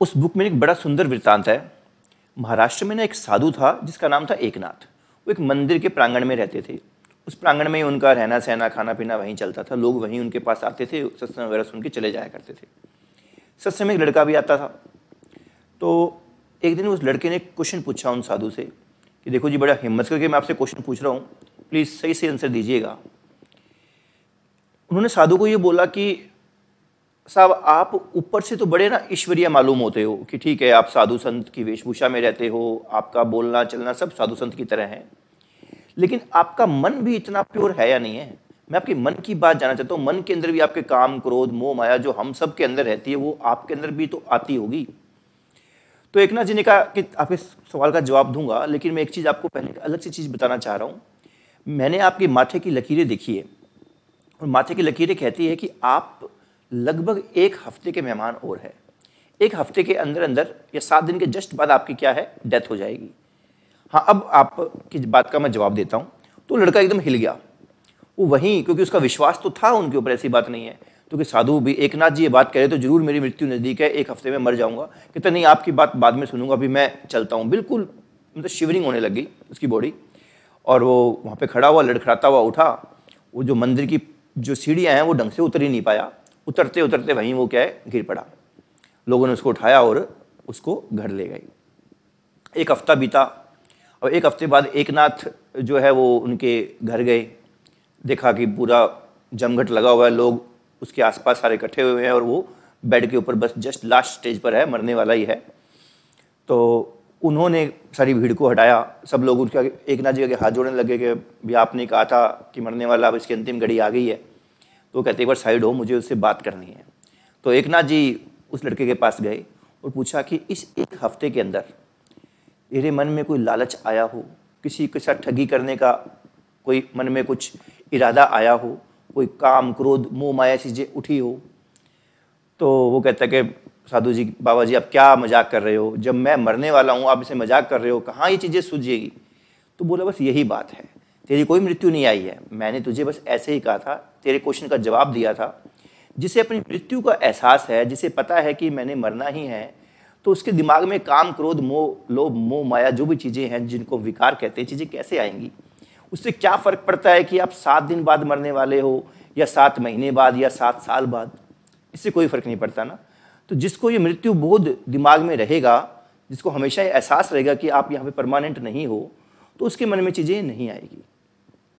उस बुक में एक बड़ा सुंदर वृत्तांत है महाराष्ट्र में ना एक साधु था जिसका नाम था एकनाथ वो एक मंदिर के प्रांगण में रहते थे उस प्रांगण में ही उनका रहना सहना खाना पीना वहीं चलता था लोग वहीं उनके पास आते थे सत्संग वगैरह सुन के चले जाया करते थे सत्संग में एक लड़का भी आता था तो एक दिन उस लड़के ने क्वेश्चन पूछा उन साधु से कि देखो जी बड़ा हिम्मत करके मैं आपसे क्वेश्चन पूछ रहा हूँ प्लीज़ सही से आंसर दीजिएगा उन्होंने साधु को ये बोला कि साहब आप ऊपर से तो बड़े ना ईश्वरीय मालूम होते हो कि ठीक है आप साधु संत की वेशभूषा में रहते हो आपका बोलना चलना सब साधु संत की तरह है लेकिन आपका मन भी इतना प्योर है या नहीं है मैं आपके मन की बात जानना चाहता हूँ मन के अंदर भी आपके काम क्रोध मोह माया जो हम सब के अंदर रहती है वो आपके अंदर भी तो आती होगी तो एक नाथ जी ने कहा कि आप इस सवाल का जवाब दूंगा लेकिन मैं एक चीज़ आपको पहले अलग सी चीज़ बताना चाह रहा हूँ मैंने आपके माथे की लकीरें देखी है और माथे की लकीरें कहती है कि आप लगभग एक हफ्ते के मेहमान और हैं एक हफ्ते के अंदर अंदर या सात दिन के जस्ट बाद आपकी क्या है डेथ हो जाएगी हाँ अब आपकी बात का मैं जवाब देता हूँ तो लड़का एकदम हिल गया वो वहीं क्योंकि उसका विश्वास तो था उनके ऊपर ऐसी बात नहीं है क्योंकि तो साधु भी एक नाथ जी ये बात करे तो जरूर मेरी मृत्यु नज़दीक है एक हफ्ते में मर जाऊंगा कहते नहीं आपकी बात बाद में सुनूंगा अभी मैं चलता हूँ बिल्कुल मतलब तो शिवरिंग होने लगी उसकी बॉडी और वो वहाँ पे खड़ा हुआ लड़खड़ाता हुआ उठा वो जो मंदिर की जो सीढ़ियाँ हैं वो ढंग से उतर ही नहीं पाया उतरते उतरते वहीं वो क्या है गिर पड़ा लोगों ने उसको उठाया और उसको घर ले गई एक हफ्ता बीता और एक हफ्ते बाद एक नाथ जो है वो उनके घर गए देखा कि पूरा जमघट लगा हुआ है लोग उसके आसपास सारे इकट्ठे हुए हैं और वो बेड के ऊपर बस जस्ट लास्ट स्टेज पर है मरने वाला ही है तो उन्होंने सारी भीड़ को हटाया सब लोग उनके एक नाथ जी के हाथ जोड़ने लगे कि भी आपने कहा था कि मरने वाला अब इसकी अंतिम घड़ी आ गई है तो कहते एक बार साइड हो मुझे उससे बात करनी है तो एक नाथ जी उस लड़के के पास गए और पूछा कि इस एक हफ्ते के अंदर मेरे मन में कोई लालच आया हो किसी के साथ ठगी करने का कोई मन में कुछ इरादा आया हो कोई काम क्रोध मोह माया चीज़ें उठी हो तो वो कहता कि साधु जी बाबा जी आप क्या मजाक कर रहे हो जब मैं मरने वाला हूँ आप इसे मजाक कर रहे हो कहाँ ये चीज़ें सूझिएगी तो बोला बस यही बात है तेरी कोई मृत्यु नहीं आई है मैंने तुझे बस ऐसे ही कहा था तेरे क्वेश्चन का जवाब दिया था जिसे अपनी मृत्यु का एहसास है जिसे पता है कि मैंने मरना ही है तो उसके दिमाग में काम क्रोध मोह लोभ मोह माया जो भी चीज़ें हैं जिनको विकार कहते हैं चीज़ें कैसे आएंगी उससे क्या फ़र्क पड़ता है कि आप सात दिन बाद मरने वाले हो या सात महीने बाद या सात साल बाद इससे कोई फ़र्क नहीं पड़ता ना तो जिसको ये मृत्यु बोध दिमाग में रहेगा जिसको हमेशा ये एहसास रहेगा कि आप यहाँ पे परमानेंट नहीं हो तो उसके मन में चीज़ें नहीं आएगी